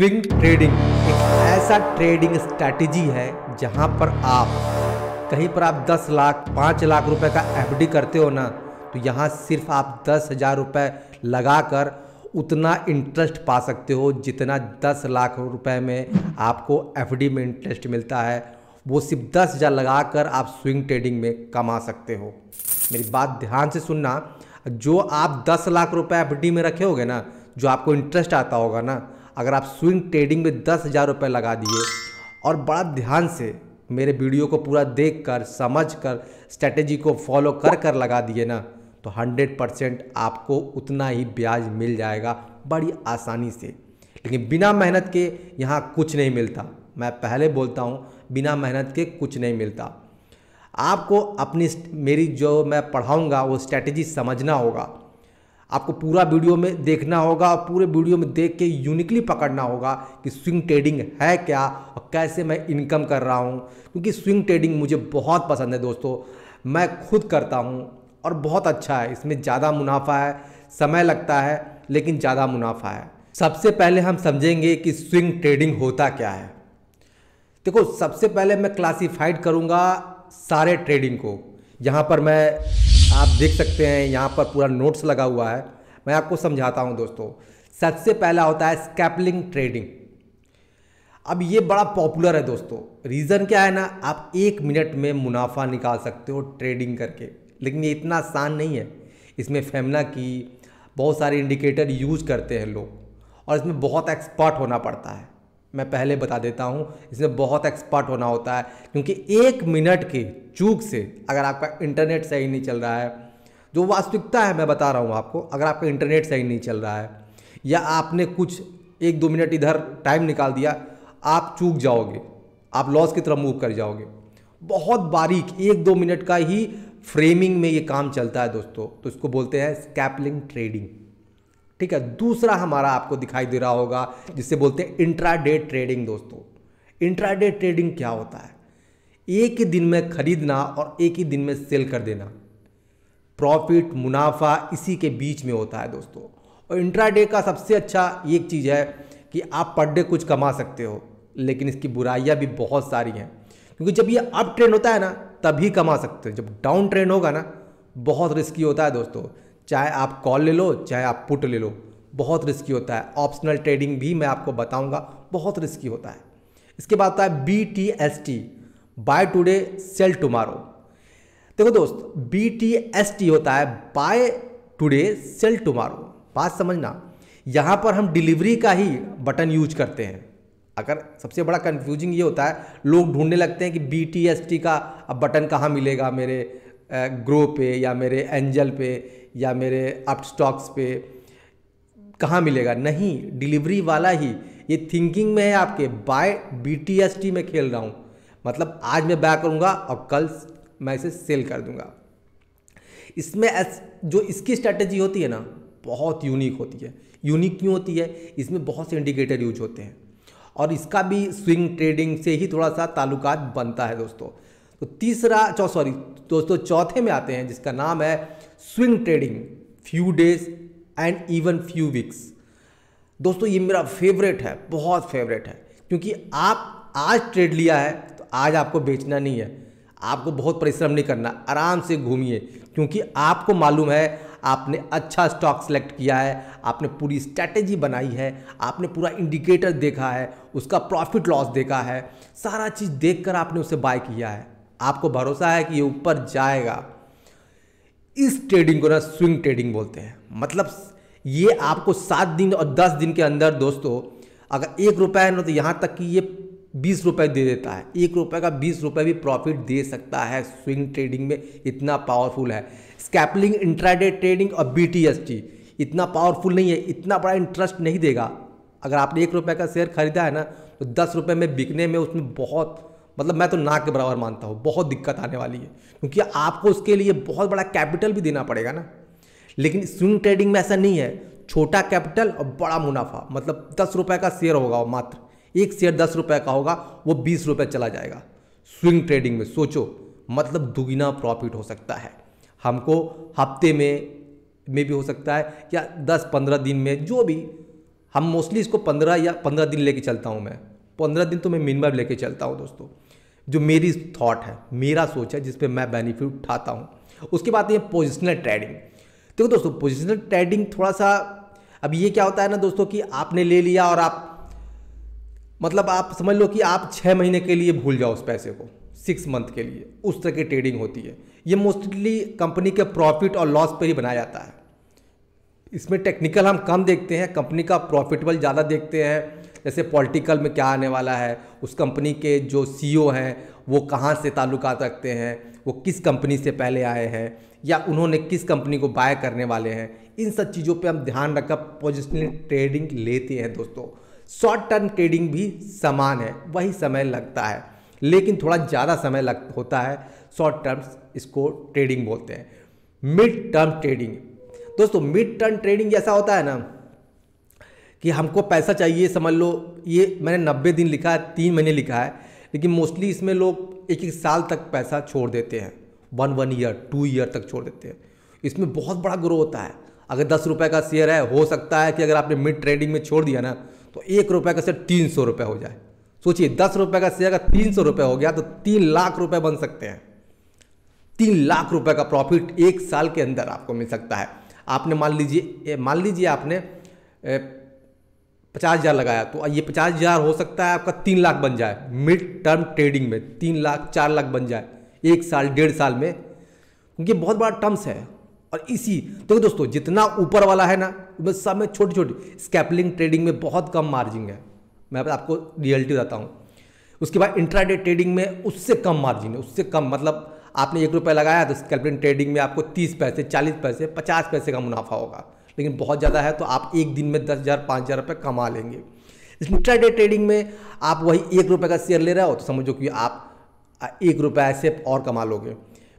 swing trading एक ऐसा trading strategy है जहां पर आप कहीं पर आप 10 लाख 5 लाख रुपए का एफडी करते हो ना तो यहां सिर्फ आप दस हज़ार रुपये लगा कर उतना इंटरेस्ट पा सकते हो जितना 10 लाख रुपए में आपको एफडी में इंटरेस्ट मिलता है वो सिर्फ दस हज़ार लगा कर आप स्विंग ट्रेडिंग में कमा सकते हो मेरी बात ध्यान से सुनना जो आप दस लाख रुपए एफडी में रखे होगे ना जो आपको इंटरेस्ट आता होगा ना अगर आप स्विंग ट्रेडिंग में दस हज़ार रुपये लगा दिए और बड़ा ध्यान से मेरे वीडियो को पूरा देख कर समझ कर स्ट्रैटेजी को फॉलो कर कर लगा दिए ना तो 100 परसेंट आपको उतना ही ब्याज मिल जाएगा बड़ी आसानी से लेकिन बिना मेहनत के यहाँ कुछ नहीं मिलता मैं पहले बोलता हूँ बिना मेहनत के कुछ नहीं मिलता आपको अपनी मेरी जो मैं पढ़ाऊँगा वो स्ट्रैटेजी समझना होगा आपको पूरा वीडियो में देखना होगा और पूरे वीडियो में देख के यूनिकली पकड़ना होगा कि स्विंग ट्रेडिंग है क्या और कैसे मैं इनकम कर रहा हूँ क्योंकि स्विंग ट्रेडिंग मुझे बहुत पसंद है दोस्तों मैं खुद करता हूँ और बहुत अच्छा है इसमें ज़्यादा मुनाफा है समय लगता है लेकिन ज़्यादा मुनाफा है सबसे पहले हम समझेंगे कि स्विंग ट्रेडिंग होता क्या है देखो सबसे पहले मैं क्लासीफाइड करूँगा सारे ट्रेडिंग को यहाँ पर मैं आप देख सकते हैं यहाँ पर पूरा नोट्स लगा हुआ है मैं आपको समझाता हूँ दोस्तों सबसे पहला होता है स्कैपलिंग ट्रेडिंग अब ये बड़ा पॉपुलर है दोस्तों रीज़न क्या है ना आप एक मिनट में मुनाफा निकाल सकते हो ट्रेडिंग करके लेकिन ये इतना आसान नहीं है इसमें फेमना की बहुत सारे इंडिकेटर यूज करते हैं लोग और इसमें बहुत एक्सपर्ट होना पड़ता है मैं पहले बता देता हूँ इसमें बहुत एक्सपर्ट होना होता है क्योंकि एक मिनट के चूक से अगर आपका इंटरनेट सही नहीं चल रहा है जो वास्तविकता है मैं बता रहा हूँ आपको अगर आपका इंटरनेट सही नहीं चल रहा है या आपने कुछ एक दो मिनट इधर टाइम निकाल दिया आप चूक जाओगे आप लॉस की तरफ मूव कर जाओगे बहुत बारीक एक दो मिनट का ही फ्रेमिंग में ये काम चलता है दोस्तों तो इसको बोलते हैं स्कैपलिंग ट्रेडिंग ठीक है दूसरा हमारा आपको दिखाई दे रहा होगा जिसे बोलते हैं इंट्राडे ट्रेडिंग दोस्तों इंट्राडे ट्रेडिंग क्या होता है एक ही दिन में खरीदना और एक ही दिन में सेल कर देना प्रॉफिट मुनाफा इसी के बीच में होता है दोस्तों और इंट्राडे का सबसे अच्छा एक चीज़ है कि आप पर डे कुछ कमा सकते हो लेकिन इसकी बुराइयाँ भी बहुत सारी हैं क्योंकि जब ये अप ट्रेंड होता है ना तभी कमा सकते हो जब डाउन ट्रेंड होगा ना बहुत रिस्की होता है दोस्तों चाहे आप कॉल ले लो चाहे आप पुट ले लो बहुत रिस्की होता है ऑप्शनल ट्रेडिंग भी मैं आपको बताऊंगा बहुत रिस्की होता है इसके बाद आता है B T S T buy today sell tomorrow देखो दोस्त बी टी एस टी होता है बाय टुडे सेल टुमारो बात समझना यहाँ पर हम डिलीवरी का ही बटन यूज करते हैं अगर सबसे बड़ा कंफ्यूजिंग ये होता है लोग ढूंढने लगते हैं कि बी टी एस टी का अब बटन कहाँ मिलेगा मेरे ग्रो पे या मेरे एंजल पे या मेरे अप स्टॉक्स पे कहाँ मिलेगा नहीं डिलीवरी वाला ही ये थिंकिंग में है आपके buy B T S T में खेल रहा हूँ मतलब आज मैं बाय करूँगा और कल मैं इसे सेल कर दूंगा इसमें जो इसकी स्ट्रैटेजी होती है ना बहुत यूनिक होती है यूनिक क्यों होती है इसमें बहुत से इंडिकेटर यूज होते हैं और इसका भी स्विंग ट्रेडिंग से ही थोड़ा सा ताल्लुकात बनता है दोस्तों तो तीसरा चौ सॉरी दोस्तों चौथे में आते हैं जिसका नाम है swing trading few days and even few weeks दोस्तों ये मेरा फेवरेट है बहुत फेवरेट है क्योंकि आप आज ट्रेड लिया है आज आपको बेचना नहीं है आपको बहुत परिश्रम नहीं करना आराम से घूमिए क्योंकि आपको मालूम है आपने अच्छा स्टॉक सेलेक्ट किया है आपने पूरी स्ट्रैटेजी बनाई है आपने पूरा इंडिकेटर देखा है उसका प्रॉफिट लॉस देखा है सारा चीज़ देख आपने उसे बाय किया है आपको भरोसा है कि ये ऊपर जाएगा इस ट्रेडिंग को ना स्विंग ट्रेडिंग बोलते हैं मतलब ये आपको सात दिन और दस दिन के अंदर दोस्तों अगर एक रुपया है ना तो यहाँ तक कि ये बीस रुपए दे देता है एक रुपए का बीस रुपए भी प्रॉफिट दे सकता है स्विंग ट्रेडिंग में इतना पावरफुल है स्कैपलिंग इंट्राडे ट्रेडिंग और बी इतना पावरफुल नहीं है इतना बड़ा इंटरेस्ट नहीं देगा अगर आपने एक रुपये का शेयर खरीदा है ना तो दस रुपये में बिकने में उसमें बहुत मतलब मैं तो ना के बराबर मानता हूँ बहुत दिक्कत आने वाली है क्योंकि आपको उसके लिए बहुत बड़ा कैपिटल भी देना पड़ेगा ना लेकिन स्विंग ट्रेडिंग में ऐसा नहीं है छोटा कैपिटल और बड़ा मुनाफा मतलब दस रुपये का शेयर होगा मात्र एक शेयर दस रुपये का होगा वो बीस रुपये चला जाएगा स्विंग ट्रेडिंग में सोचो मतलब दुगना प्रॉफिट हो सकता है हमको हफ्ते में में भी हो सकता है या दस पंद्रह दिन में जो भी हम मोस्टली इसको पंद्रह या पंद्रह दिन लेके चलता हूँ मैं पंद्रह दिन तो मैं मिनिमम लेके चलता हूँ दोस्तों जो मेरी थॉट है मेरा सोच है जिसपे मैं बेनिफिट उठाता हूँ उसके बाद ये पोजिशनल ट्रेडिंग देखो दोस्तों पोजिशनल ट्रेडिंग थोड़ा सा अब ये क्या होता है ना दोस्तों कि आपने ले लिया और आप मतलब आप समझ लो कि आप छः महीने के लिए भूल जाओ उस पैसे को सिक्स मंथ के लिए उस तरह की ट्रेडिंग होती है ये मोस्टली कंपनी के प्रॉफिट और लॉस पर ही बनाया जाता है इसमें टेक्निकल हम कम देखते हैं कंपनी का प्रॉफिटेबल ज़्यादा देखते हैं जैसे पॉलिटिकल में क्या आने वाला है उस कंपनी के जो सी e हैं वो कहाँ से ताल्लुक रखते हैं वो किस कंपनी से पहले आए हैं या उन्होंने किस कंपनी को बाय करने वाले हैं इन सब चीज़ों पे हम ध्यान रखकर पोजिशनल ट्रेडिंग लेते हैं दोस्तों शॉर्ट टर्म ट्रेडिंग भी समान है वही समय लगता है लेकिन थोड़ा ज़्यादा समय लग होता है शॉर्ट टर्म्स इसको ट्रेडिंग बोलते हैं मिड टर्म ट्रेडिंग दोस्तों मिड टर्म ट्रेडिंग ऐसा होता है ना कि हमको पैसा चाहिए समझ लो ये मैंने नब्बे दिन लिखा है तीन महीने लिखा है लेकिन मोस्टली इसमें लोग एक एक साल तक पैसा छोड़ देते हैं one one year two year तक छोड़ देते हैं इसमें बहुत बड़ा ग्रो होता है अगर दस रुपये का शेयर है हो सकता है कि अगर आपने मिड ट्रेडिंग में छोड़ दिया ना तो एक रुपये का शेयर तीन सौ रुपये हो जाए सोचिए दस रुपये का शेयर अगर तीन सौ रुपये हो गया तो तीन लाख रुपये बन सकते हैं तीन लाख रुपये का प्रॉफिट एक साल के अंदर आपको मिल सकता है आपने मान लीजिए मान लीजिए आपने पचास हज़ार लगाया तो ये पचास हज़ार हो सकता है आपका तीन लाख बन जाए मिड टर्म ट्रेडिंग में तीन लाख चार लाख बन जाए एक साल डेढ़ साल में क्योंकि बहुत बड़ा टर्म्स है और इसी तो दोस्तों जितना ऊपर वाला है ना उसमें सब में छोटी छोटी स्कैपलिंग ट्रेडिंग में बहुत कम मार्जिन है मैं आपको रियलिटी बताता हूँ उसके बाद इंट्राडे ट्रेडिंग में उससे कम मार्जिन है उससे कम मतलब आपने एक रुपया लगाया तो स्कैपलिंग ट्रेडिंग में आपको तीस पैसे चालीस पैसे पचास पैसे का मुनाफा होगा लेकिन बहुत ज़्यादा है तो आप एक दिन में दस हज़ार पाँच हज़ार रुपये कमा लेंगे इंट्राडे ट्रेडिंग में आप वही एक रुपये का शेयर ले रहे हो तो समझो कि आप एक रुपये से और कमा लोगे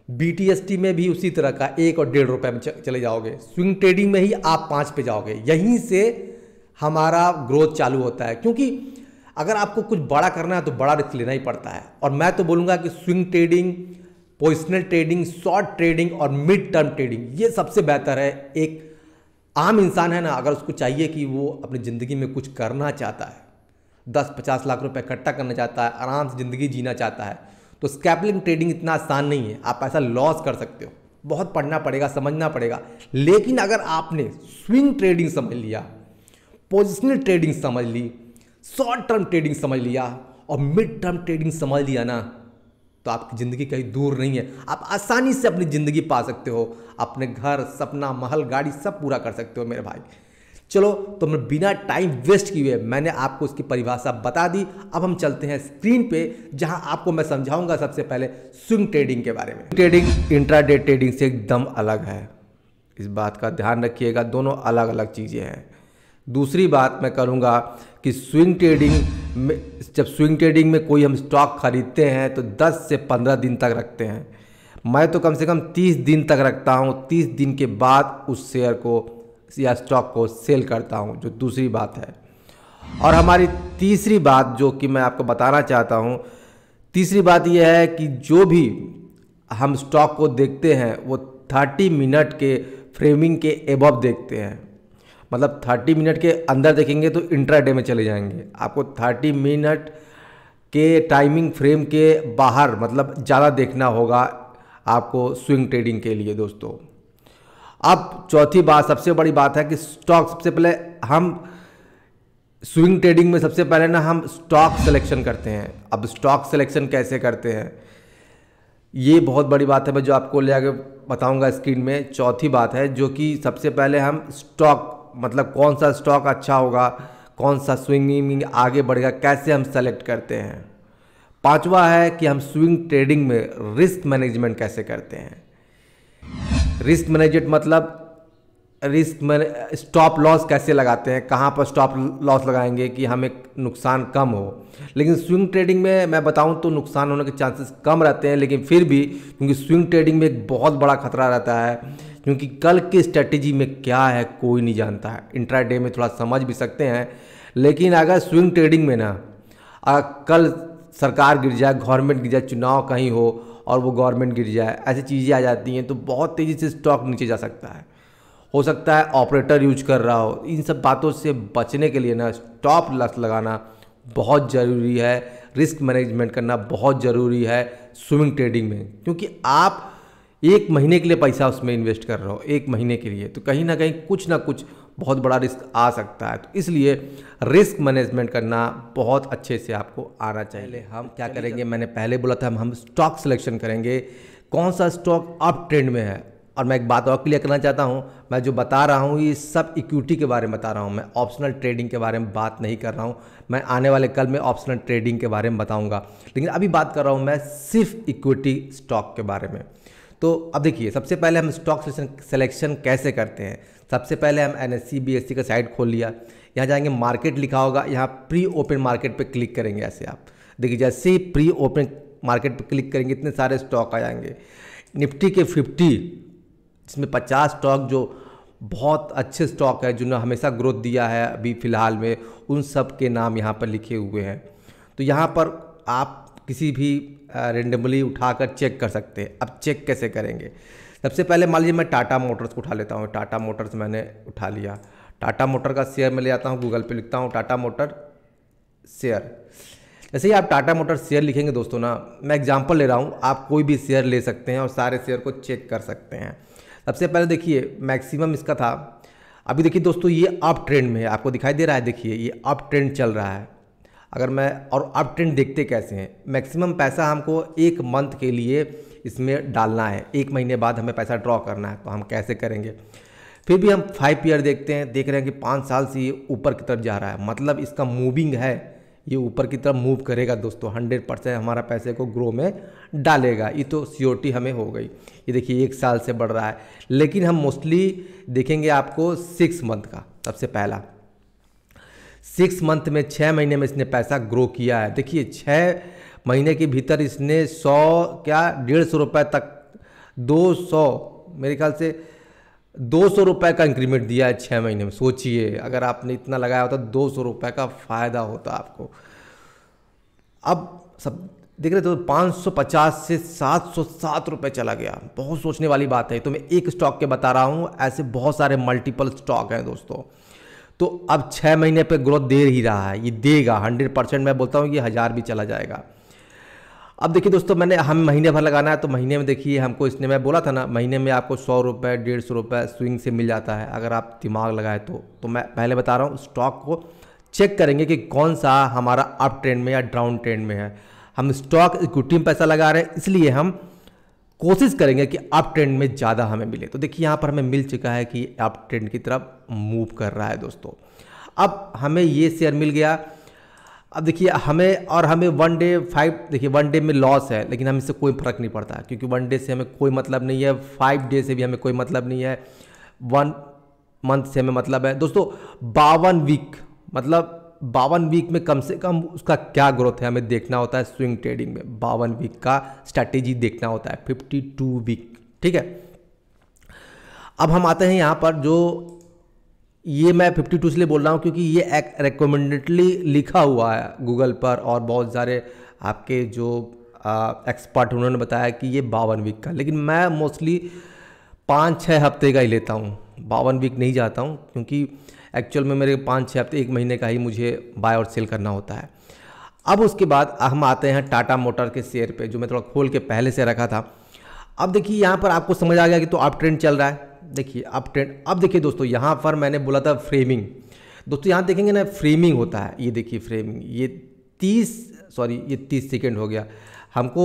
बी में भी उसी तरह का एक और डेढ़ रुपये में चले जाओगे स्विंग ट्रेडिंग में ही आप पाँच पे जाओगे यहीं से हमारा ग्रोथ चालू होता है क्योंकि अगर आपको कुछ बड़ा करना है तो बड़ा रिस्क लेना ही पड़ता है और मैं तो बोलूँगा कि swing trading positional trading short trading और मिड टर्म ट्रेडिंग ये सबसे बेहतर है एक आम इंसान है ना अगर उसको चाहिए कि वो अपनी ज़िंदगी में कुछ करना चाहता है दस पचास लाख रुपए इकट्ठा करना चाहता है आराम से ज़िंदगी जीना चाहता है तो स्कैपलिंग ट्रेडिंग इतना आसान नहीं है आप ऐसा लॉस कर सकते हो बहुत पढ़ना पड़ेगा समझना पड़ेगा लेकिन अगर आपने स्विंग ट्रेडिंग समझ लिया पोजिशनल ट्रेडिंग समझ ली शॉर्ट टर्म ट्रेडिंग समझ लिया और मिड टर्म ट्रेडिंग समझ लिया ना तो आपकी ज़िंदगी कहीं दूर नहीं है आप आसानी से अपनी ज़िंदगी पा सकते हो अपने घर सपना महल गाड़ी सब पूरा कर सकते हो मेरे भाई चलो तो मैं बिना टाइम वेस्ट किए मैंने आपको उसकी परिभाषा बता दी अब हम चलते हैं स्क्रीन पे जहां आपको मैं समझाऊंगा सबसे पहले स्विंग ट्रेडिंग के बारे में ट्रेडिंग इंट्रा ट्रेडिंग से एकदम अलग है इस बात का ध्यान रखिएगा दोनों अलग अलग चीज़ें हैं दूसरी बात मैं करूँगा कि स्विंग ट्रेडिंग में जब स्विंग ट्रेडिंग में कोई हम स्टॉक खरीदते हैं तो दस से पंद्रह दिन तक रखते हैं मैं तो कम से कम तीस दिन तक रखता हूँ तीस दिन के बाद उस शेयर को या स्टॉक को सेल करता हूँ जो दूसरी बात है और हमारी तीसरी बात जो कि मैं आपको बताना चाहता हूँ तीसरी बात यह है कि जो भी हम स्टॉक को देखते हैं वो 30 मिनट के फ्रेमिंग के एबव देखते हैं मतलब 30 मिनट के अंदर देखेंगे तो इंट्राडे में चले जाएंगे आपको 30 मिनट के टाइमिंग फ्रेम के बाहर मतलब ज़्यादा देखना होगा आपको स्विंग ट्रेडिंग के लिए दोस्तों अब चौथी बात सबसे बड़ी बात है कि स्टॉक सबसे पहले हम स्विंग ट्रेडिंग में सबसे पहले ना हम स्टॉक सिलेक्शन करते हैं अब स्टॉक सिलेक्शन कैसे करते हैं ये बहुत बड़ी बात है मैं जो आपको ले आगे बताऊंगा स्क्रीन में चौथी बात है जो कि सबसे पहले हम स्टॉक मतलब कौन सा स्टॉक अच्छा होगा कौन सा स्विंगिंग आगे बढ़ेगा कैसे हम सेलेक्ट करते हैं पांचवा है कि हम स्विंग ट्रेडिंग में रिस्क मैनेजमेंट कैसे करते हैं रिस्क मैनेजमेंट मतलब रिस्क मैने स्टॉप लॉस कैसे लगाते हैं कहाँ पर स्टॉप लॉस लगाएंगे कि हमें नुकसान कम हो लेकिन स्विंग ट्रेडिंग में मैं बताऊँ तो नुकसान होने के चांसेस कम रहते हैं लेकिन फिर भी क्योंकि स्विंग ट्रेडिंग में एक बहुत बड़ा खतरा रहता है क्योंकि कल की स्ट्रेटेजी में क्या है कोई नहीं जानता है इंट्रा डे में थोड़ा समझ भी सकते हैं लेकिन अगर स्विंग ट्रेडिंग में ना कल सरकार गिर जाए गवर्नमेंट गिर जाए चुनाव कहीं हो और वो गवर्नमेंट गिर जाए ऐसी चीज़ें आ जाती हैं तो बहुत तेज़ी से स्टॉक नीचे जा सकता है हो सकता है ऑपरेटर यूज कर रहा हो इन सब बातों से बचने के लिए ना स्टॉप लस लगाना बहुत ज़रूरी है रिस्क मैनेजमेंट करना बहुत ज़रूरी है स्विमिंग ट्रेडिंग में क्योंकि आप एक महीने के लिए पैसा उसमें इन्वेस्ट कर रहे हो एक महीने के लिए तो कहीं ना कहीं कुछ ना कुछ बहुत बड़ा रिस्क आ सकता है तो इसलिए रिस्क मैनेजमेंट करना बहुत अच्छे से आपको आना चाहिए हम क्या करेंगे मैंने पहले बोला था हम हम स्टॉक सिलेक्शन करेंगे कौन सा स्टॉक अप ट्रेंड में है और मैं एक बात और क्लियर करना चाहता हूँ मैं जो बता रहा हूँ ये सब इक्विटी के बारे में बता रहा हूँ मैं ऑप्शनल ट्रेडिंग के बारे में बात नहीं कर रहा हूँ मैं आने वाले कल में ऑप्शनल ट्रेडिंग के बारे में बताऊँगा लेकिन अभी बात कर रहा हूँ मैं सिर्फ इक्विटी स्टॉक के बारे में तो अब देखिए सबसे पहले हम स्टॉक सिलेक्शन कैसे करते हैं सबसे पहले हम एन एस सी का साइट खोल लिया यहाँ जाएंगे मार्केट लिखा होगा यहाँ प्री ओपन मार्केट पे क्लिक करेंगे ऐसे आप देखिए जैसे ही प्री ओपन मार्केट पे क्लिक करेंगे इतने सारे स्टॉक आ जाएंगे निफ्टी के 50 जिसमें 50 स्टॉक जो बहुत अच्छे स्टॉक है जिन्होंने हमेशा ग्रोथ दिया है अभी फ़िलहाल में उन सब के नाम यहाँ पर लिखे हुए हैं तो यहाँ पर आप किसी भी रेंडमली उठाकर चेक कर सकते हैं अब चेक कैसे करेंगे सबसे पहले मान लीजिए मैं टाटा मोटर्स को उठा लेता हूँ टाटा मोटर्स मैंने उठा लिया टाटा मोटर का शेयर मैं ले जाता हूँ गूगल पे लिखता हूँ टाटा मोटर शेयर जैसे ही आप टाटा मोटर शेयर लिखेंगे दोस्तों ना मैं एग्जाम्पल ले रहा हूँ आप कोई भी शेयर ले सकते हैं और सारे शेयर को चेक कर सकते हैं सबसे पहले देखिए मैक्सिमम इसका था अभी देखिए दोस्तों ये अप ट्रेंड में है आपको दिखाई दे रहा है देखिए ये अप ट्रेंड चल रहा है अगर मैं और अप ट्रेंड देखते कैसे हैं मैक्सिमम पैसा हमको एक मंथ के लिए इसमें डालना है एक महीने बाद हमें पैसा ड्रॉ करना है तो हम कैसे करेंगे फिर भी हम फाइव ईयर देखते हैं देख रहे हैं कि पाँच साल से ये ऊपर की तरफ जा रहा है मतलब इसका मूविंग है ये ऊपर की तरफ मूव करेगा दोस्तों हंड्रेड परसेंट हमारा पैसे को ग्रो में डालेगा ये तो सियोरिटी हमें हो गई ये देखिए एक साल से बढ़ रहा है लेकिन हम मोस्टली देखेंगे आपको सिक्स मंथ का सबसे पहला सिक्स मंथ में छः महीने में इसने पैसा ग्रो किया है देखिए छः महीने के भीतर इसने सौ क्या डेढ़ सौ रुपये तक दो सौ मेरे ख्याल से दो सौ रुपये का इंक्रीमेंट दिया है छः महीने में सोचिए अगर आपने इतना लगाया होता दो सौ रुपये का फ़ायदा होता आपको अब सब देख रहे पाँच तो 550 से सात सौ सात रुपये चला गया बहुत सोचने वाली बात है तो मैं एक स्टॉक के बता रहा हूँ ऐसे बहुत सारे मल्टीपल स्टॉक हैं दोस्तों तो अब छः महीने पे ग्रोथ दे ही रहा है ये देगा हंड्रेड परसेंट मैं बोलता हूँ कि हज़ार भी चला जाएगा अब देखिए दोस्तों मैंने हम महीने भर लगाना है तो महीने में देखिए हमको इसने मैं बोला था ना महीने में आपको सौ रुपये डेढ़ सौ रुपये स्विंग से मिल जाता है अगर आप दिमाग लगाए तो तो मैं पहले बता रहा हूँ स्टॉक को चेक करेंगे कि कौन सा हमारा अप ट्रेंड में या डाउन ट्रेंड में है हम स्टॉक इक्विटी में पैसा लगा रहे हैं इसलिए हम कोशिश करेंगे कि अप ट्रेंड में ज़्यादा हमें मिले तो देखिए यहाँ पर हमें मिल चुका है कि अप ट्रेंड की तरफ मूव कर रहा है दोस्तों अब हमें ये शेयर मिल गया अब देखिए हमें और हमें वन डे फाइव देखिए वन डे में लॉस है लेकिन हम इससे कोई फ़र्क नहीं पड़ता क्योंकि वन डे से हमें कोई मतलब नहीं है फाइव डे से भी हमें कोई मतलब नहीं है वन मंथ से हमें मतलब है दोस्तों बावन वीक मतलब बावन वीक में कम से कम उसका क्या ग्रोथ है हमें देखना होता है स्विंग ट्रेडिंग में बावन वीक का स्ट्रैटेजी देखना होता है फिफ्टी टू वीक ठीक है अब हम आते हैं यहाँ पर जो ये मैं फिफ्टी टू इसलिए बोल रहा हूँ क्योंकि ये एक रिकमेंडेडली लिखा हुआ है गूगल पर और बहुत सारे आपके जो एक्सपर्ट उन्होंने बताया कि ये बावन वीक का लेकिन मैं मोस्टली पाँच छः हफ्ते का ही लेता हूँ बावन वीक नहीं जाता हूँ क्योंकि एक्चुअल में मेरे पाँच छः हफ्ते एक महीने का ही मुझे बाय और सेल करना होता है अब उसके बाद हम आते हैं टाटा मोटर के शेयर पे जो मैं थोड़ा खोल के पहले से रखा था अब देखिए यहाँ पर आपको समझ आ गया कि तो आप ट्रेंड चल रहा है देखिए अप ट्रेंड अब देखिए दोस्तों यहाँ पर मैंने बोला था फ्रेमिंग दोस्तों यहाँ देखेंगे ना फ्रेमिंग होता है ये देखिए फ्रेमिंग ये तीस सॉरी ये तीस सेकेंड हो गया हमको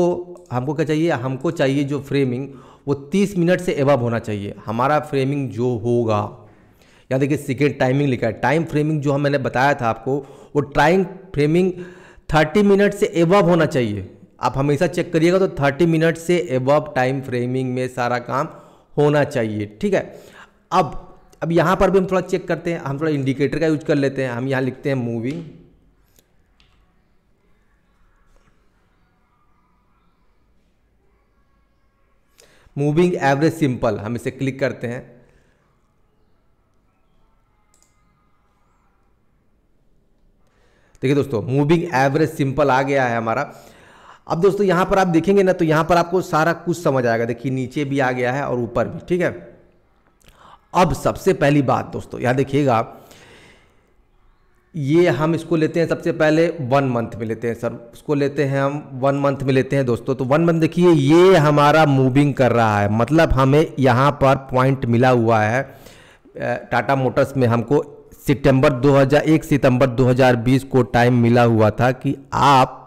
हमको क्या चाहिए हमको चाहिए जो फ्रेमिंग वो तीस मिनट से एवब होना चाहिए हमारा फ्रेमिंग जो होगा यहाँ देखिए सेकेंड टाइमिंग लिखा है टाइम फ्रेमिंग जो हम मैंने बताया था आपको वो टाइम फ्रेमिंग थर्टी मिनट से एवब होना चाहिए आप हमेशा चेक करिएगा तो थर्टी मिनट से एवब टाइम फ्रेमिंग में सारा काम होना चाहिए ठीक है अब अब यहाँ पर भी हम थोड़ा चेक करते हैं हम थोड़ा इंडिकेटर का यूज कर लेते हैं हम यहाँ लिखते हैं मूविंग मूविंग एवरेज सिंपल हम इसे क्लिक करते हैं देखिए दोस्तों मूविंग एवरेज सिंपल आ गया है हमारा अब दोस्तों यहां पर आप देखेंगे ना तो यहां पर आपको सारा कुछ समझ आएगा देखिए नीचे भी आ गया है और ऊपर भी ठीक है अब सबसे पहली बात दोस्तों यहां देखिएगा ये हम इसको लेते हैं सबसे पहले वन मंथ में लेते हैं सर उसको लेते हैं हम वन मंथ में लेते हैं दोस्तों तो वन मंथ देखिए ये हमारा मूविंग कर रहा है मतलब हमें यहाँ पर पॉइंट मिला हुआ है टाटा मोटर्स में हमको सितंबर 2001 सितंबर 2020 को टाइम मिला हुआ था कि आप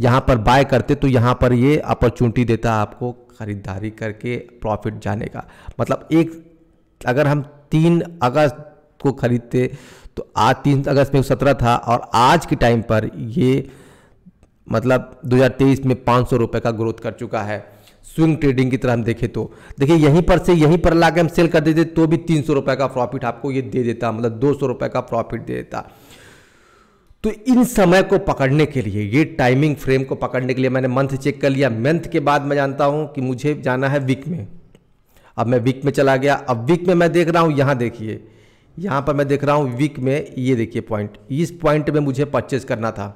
यहाँ पर बाय करते तो यहाँ पर ये अपॉर्चुनिटी देता आपको ख़रीदारी करके प्रॉफिट जाने का मतलब एक अगर हम तीन अगस्त को ख़रीदते तो आज तीन अगस्त में सत्रह था और आज के टाइम पर ये मतलब 2023 में पाँच सौ रुपये का ग्रोथ कर चुका है स्विंग ट्रेडिंग की तरह हम देखें तो देखिए यहीं पर से यहीं पर लाकर हम सेल कर देते तो भी तीन सौ रुपये का प्रॉफिट आपको ये दे देता मतलब दो सौ रुपये का प्रॉफिट दे देता तो इन समय को पकड़ने के लिए ये टाइमिंग फ्रेम को पकड़ने के लिए मैंने मंथ चेक कर लिया मंथ के बाद मैं जानता हूँ कि मुझे जाना है वीक में अब मैं वीक में चला गया अब वीक में मैं देख रहा हूँ यहाँ देखिए यहाँ पर मैं देख रहा हूँ वीक में ये देखिए पॉइंट इस पॉइंट में मुझे परचेज करना था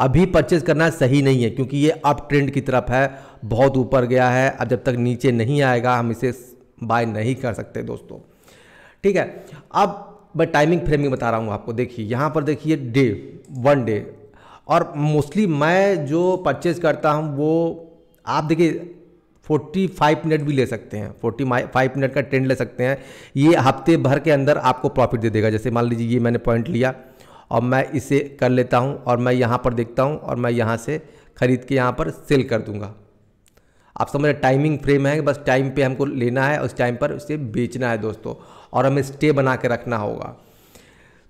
अभी परचेज करना सही नहीं है क्योंकि ये अप ट्रेंड की तरफ है बहुत ऊपर गया है अब जब तक नीचे नहीं आएगा हम इसे बाय नहीं कर सकते दोस्तों ठीक है अब मैं टाइमिंग फ्रेमिंग बता रहा हूँ आपको देखिए यहाँ पर देखिए डे वन डे और मोस्टली मैं जो परचेज करता हूँ वो आप देखिए 45 मिनट भी ले सकते हैं 45 मिनट का ट्रेंड ले सकते हैं ये हफ्ते भर के अंदर आपको प्रॉफिट दे देगा जैसे मान लीजिए ये मैंने पॉइंट लिया और मैं इसे कर लेता हूँ और मैं यहाँ पर देखता हूँ और मैं यहाँ से ख़रीद के यहाँ पर सेल कर दूँगा आप समझ रहे टाइमिंग फ्रेम है बस टाइम पे हमको लेना है उस टाइम पर उसे बेचना है दोस्तों और हमें स्टे बना के रखना होगा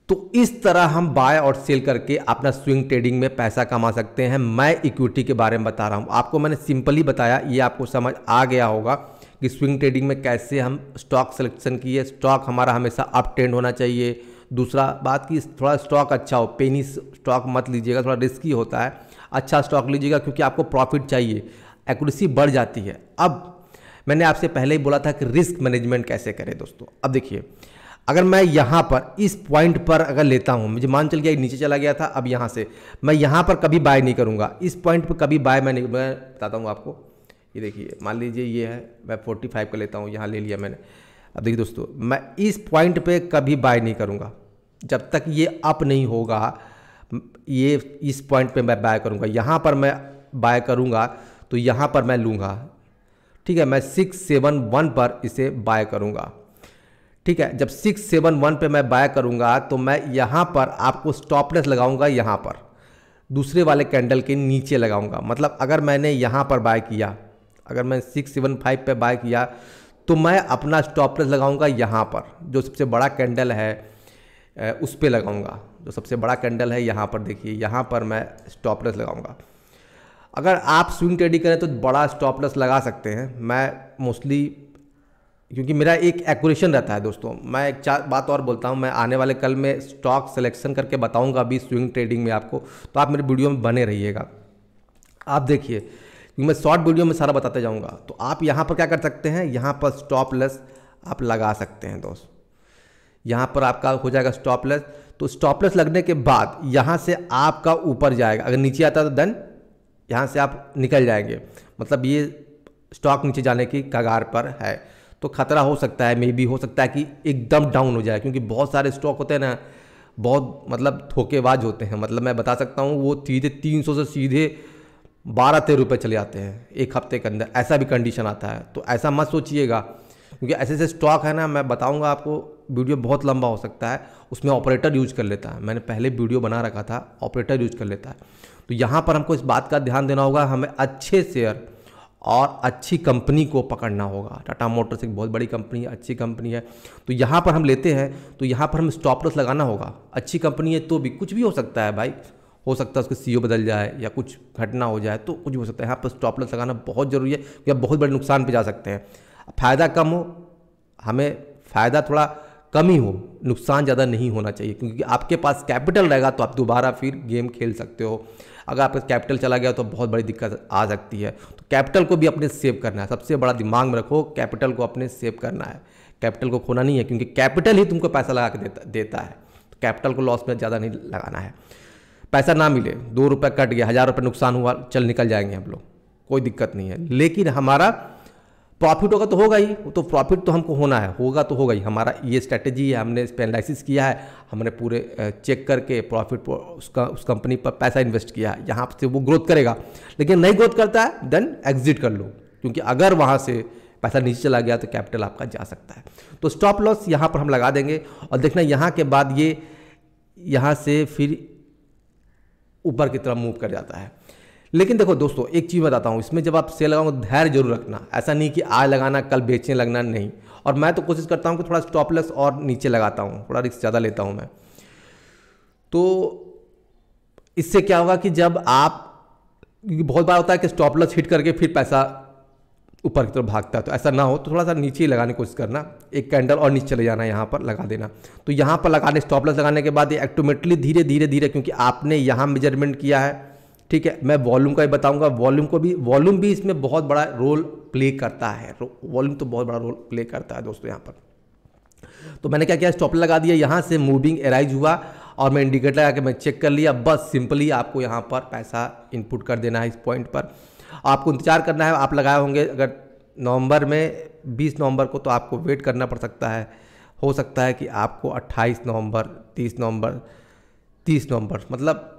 तो इस तरह हम बाय और सेल करके अपना स्विंग ट्रेडिंग में पैसा कमा सकते हैं मैं इक्विटी के बारे में बता रहा हूँ आपको मैंने सिंपली बताया ये आपको समझ आ गया होगा कि स्विंग ट्रेडिंग में कैसे हम स्टॉक सिलेक्शन किए स्टॉक हमारा हमेशा अप ट्रेंड होना चाहिए दूसरा बात कि थोड़ा स्टॉक अच्छा हो पेनी स्टॉक मत लीजिएगा थोड़ा रिस्की होता है अच्छा स्टॉक लीजिएगा क्योंकि आपको प्रॉफिट चाहिए एक्यूरेसी बढ़ जाती है अब मैंने आपसे पहले ही बोला था कि रिस्क मैनेजमेंट कैसे करें दोस्तों अब देखिए अगर मैं यहाँ पर इस पॉइंट पर अगर लेता हूँ मुझे मान चल गया नीचे चला गया था अब यहाँ से मैं यहाँ पर कभी बाय नहीं करूँगा इस पॉइंट पर कभी बाय मैं नहीं मैं बताता हूँ आपको ये देखिए मान लीजिए ये है मैं 45 का लेता हूँ यहाँ ले लिया मैंने अब देखिए दोस्तों मैं इस पॉइंट पे कभी बाय नहीं करूँगा जब तक ये अप नहीं होगा ये इस पॉइंट पे मैं बाय करूँगा यहाँ पर मैं बाय करूँगा तो यहाँ पर मैं लूँगा ठीक है मैं सिक्स सेवन वन पर इसे बाय करूँगा ठीक है जब सिक्स सेवन वन पर मैं बाय करूँगा तो मैं यहाँ पर आपको स्टॉपलेस लगाऊँगा यहाँ पर दूसरे वाले कैंडल के नीचे लगाऊंगा मतलब अगर मैंने यहाँ पर बाय किया अगर मैं सिक्स सेवन फाइव पर बाय किया तो मैं अपना स्टॉपलेस लगाऊंगा यहाँ पर जो सबसे बड़ा कैंडल है उस पर लगाऊंगा जो सबसे बड़ा कैंडल है यहाँ पर देखिए यहाँ पर मैं स्टॉपलेस लगाऊंगा अगर आप स्विंग ट्रेडिंग करें तो बड़ा स्टॉपलेस लगा सकते हैं मैं मोस्टली क्योंकि मेरा एक एक्यूरेशन रहता है दोस्तों मैं एक चार बात और बोलता हूँ मैं आने वाले कल में स्टॉक सिलेक्शन करके बताऊँगा अभी स्विंग ट्रेडिंग में आपको तो आप मेरे वीडियो में बने रहिएगा आप देखिए क्योंकि मैं शॉर्ट वीडियो में सारा बताते जाऊँगा तो आप यहाँ पर क्या कर सकते हैं यहाँ पर स्टॉप लेस आप लगा सकते हैं दोस्त यहाँ पर आपका हो जाएगा स्टॉप लेस तो स्टॉप लेस लगने के बाद यहाँ से आपका ऊपर जाएगा अगर नीचे आता तो देन यहाँ से आप निकल जाएंगे मतलब ये स्टॉक नीचे जाने की कगार पर है तो खतरा हो सकता है मे बी हो सकता है कि एकदम डाउन हो जाए क्योंकि बहुत सारे स्टॉक होते हैं ना बहुत मतलब धोखेबाज होते हैं मतलब मैं बता सकता हूँ वो सीधे तीन सौ से सीधे बारह तेरह रुपये चले जाते हैं एक हफ्ते के अंदर ऐसा भी कंडीशन आता है तो ऐसा मत सोचिएगा क्योंकि ऐसे ऐसे स्टॉक है ना मैं बताऊंगा आपको वीडियो बहुत लंबा हो सकता है उसमें ऑपरेटर यूज कर लेता है मैंने पहले वीडियो बना रखा था ऑपरेटर यूज कर लेता है तो यहाँ पर हमको इस बात का ध्यान देना होगा हमें अच्छे शेयर और अच्छी कंपनी को पकड़ना होगा टाटा मोटर्स एक बहुत बड़ी कंपनी है अच्छी कंपनी है तो यहाँ पर हम लेते हैं तो यहाँ पर हम स्टॉप लॉस लगाना होगा अच्छी कंपनी है तो भी कुछ भी हो सकता है भाई हो सकता है उसके सी बदल जाए या कुछ घटना हो जाए तो कुछ भी हो सकता है यहाँ पर स्टॉप लॉस लगाना बहुत ज़रूरी है क्योंकि आप बहुत बड़े नुकसान पर जा सकते हैं फ़ायदा कम हो हमें फ़ायदा थोड़ा कम ही हो नुकसान ज़्यादा नहीं होना चाहिए क्योंकि आपके पास कैपिटल रहेगा तो आप दोबारा फिर गेम खेल सकते हो अगर आपका कैपिटल चला गया तो बहुत बड़ी दिक्कत आ सकती है तो कैपिटल को भी अपने सेव करना है सबसे बड़ा दिमाग में रखो कैपिटल को अपने सेव करना है कैपिटल को खोना नहीं है क्योंकि कैपिटल ही तुमको पैसा लगा के देता देता है तो कैपिटल को लॉस में ज़्यादा नहीं लगाना है पैसा ना मिले दो रुपये कट गया हज़ार रुपये नुकसान हुआ चल निकल जाएंगे हम लोग कोई दिक्कत नहीं है लेकिन हमारा प्रॉफिट होगा तो होगा ही तो प्रॉफिट तो हमको होना है होगा तो होगा ही हमारा ये स्ट्रैटेजी है हमने इस पर एनालिसिस किया है हमने पूरे चेक करके प्रॉफिट पर उसका उस कंपनी पर पैसा इन्वेस्ट किया है यहाँ से वो ग्रोथ करेगा लेकिन नहीं ग्रोथ करता है देन एग्जिट कर लो क्योंकि अगर वहाँ से पैसा नीचे चला गया तो कैपिटल आपका जा सकता है तो स्टॉप लॉस यहाँ पर हम लगा देंगे और देखना यहाँ के बाद ये यहाँ से फिर ऊपर की तरफ मूव कर जाता है लेकिन देखो दोस्तों एक चीज़ बताता हूँ इसमें जब आप सेल लगाओ तो धैर्य जरूर रखना ऐसा नहीं कि आज लगाना कल बेचने लगना नहीं और मैं तो कोशिश करता हूँ कि थोड़ा स्टॉपलेस और नीचे लगाता हूँ थोड़ा रिस्क ज़्यादा लेता हूँ मैं तो इससे क्या होगा कि जब आप बहुत बार होता है कि स्टॉपलेस हिट करके फिर पैसा ऊपर की तरफ भागता है तो ऐसा ना हो तो थोड़ा सा नीचे ही लगाने की कोशिश करना एक कैंडल और नीचे ले जाना यहाँ पर लगा देना तो यहाँ पर लगाने स्टॉप लॉस लगाने के बाद ये एक्टोमेटली धीरे धीरे धीरे क्योंकि आपने यहाँ मेजरमेंट किया है ठीक है मैं वॉल्यूम का ही बताऊंगा वॉल्यूम को भी वॉल्यूम भी इसमें बहुत बड़ा रोल प्ले करता है वॉल्यूम तो बहुत बड़ा रोल प्ले करता है दोस्तों यहाँ पर तो मैंने क्या किया स्टॉप लगा दिया यहाँ से मूविंग एराइज हुआ और मैं इंडिकेटर लगा के मैं चेक कर लिया बस सिंपली आपको यहाँ पर पैसा इनपुट कर देना है इस पॉइंट पर आपको इंतजार करना है आप लगाए होंगे अगर नवंबर में 20 नवंबर को तो आपको वेट करना पड़ सकता है हो सकता है कि आपको 28 नवंबर 30 नवंबर 30 नवंबर मतलब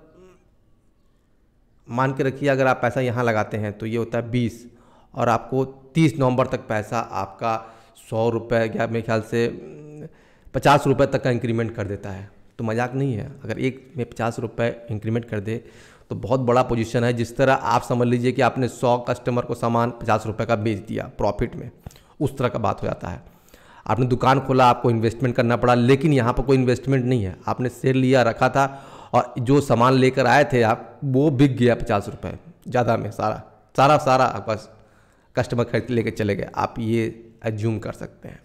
मान के रखिए अगर आप पैसा यहाँ लगाते हैं तो ये होता है बीस और आपको तीस नवंबर तक पैसा आपका सौ रुपये या मेरे ख्याल से पचास रुपये तक का इंक्रीमेंट कर देता है तो मजाक नहीं है अगर एक में पचास रुपये इंक्रीमेंट कर दे तो बहुत बड़ा पोजीशन है जिस तरह आप समझ लीजिए कि आपने सौ कस्टमर को सामान पचास रुपये का बेच दिया प्रॉफिट में उस तरह का बात हो जाता है आपने दुकान खोला आपको इन्वेस्टमेंट करना पड़ा लेकिन यहाँ पर कोई इन्वेस्टमेंट नहीं है आपने सेल लिया रखा था और जो सामान लेकर आए थे आप वो बिक गया पचास रुपये ज़्यादा में सारा सारा सारा आपका कस्टमर खरीद लेकर चले गए आप ये एज्यूम कर सकते हैं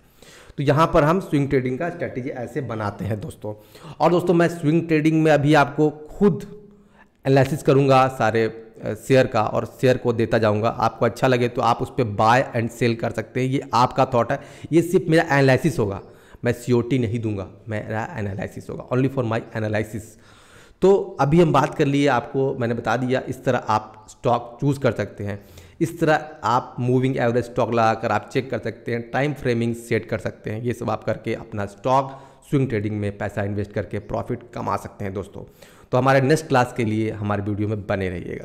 तो यहाँ पर हम स्विंग ट्रेडिंग का स्ट्रैटेजी ऐसे बनाते हैं दोस्तों और दोस्तों मैं स्विंग ट्रेडिंग में अभी आपको खुद एनालिसिस करूँगा सारे शेयर का और शेयर को देता जाऊंगा आपको अच्छा लगे तो आप उस पर बाय एंड सेल कर सकते हैं ये आपका थॉट है ये सिर्फ मेरा एनालिसिस होगा मैं सी नहीं दूंगा मेरा एनालिसिस होगा ओनली फॉर माई एनालिसिस तो अभी हम बात कर लिए आपको मैंने बता दिया इस तरह आप स्टॉक चूज़ कर सकते हैं इस तरह आप मूविंग एवरेज स्टॉक लगा कर आप चेक कर सकते हैं टाइम फ्रेमिंग सेट कर सकते हैं ये सब आप करके अपना स्टॉक स्विंग ट्रेडिंग में पैसा इन्वेस्ट करके प्रॉफिट कमा सकते हैं दोस्तों तो हमारे नेक्स्ट क्लास के लिए हमारे वीडियो में बने रहिएगा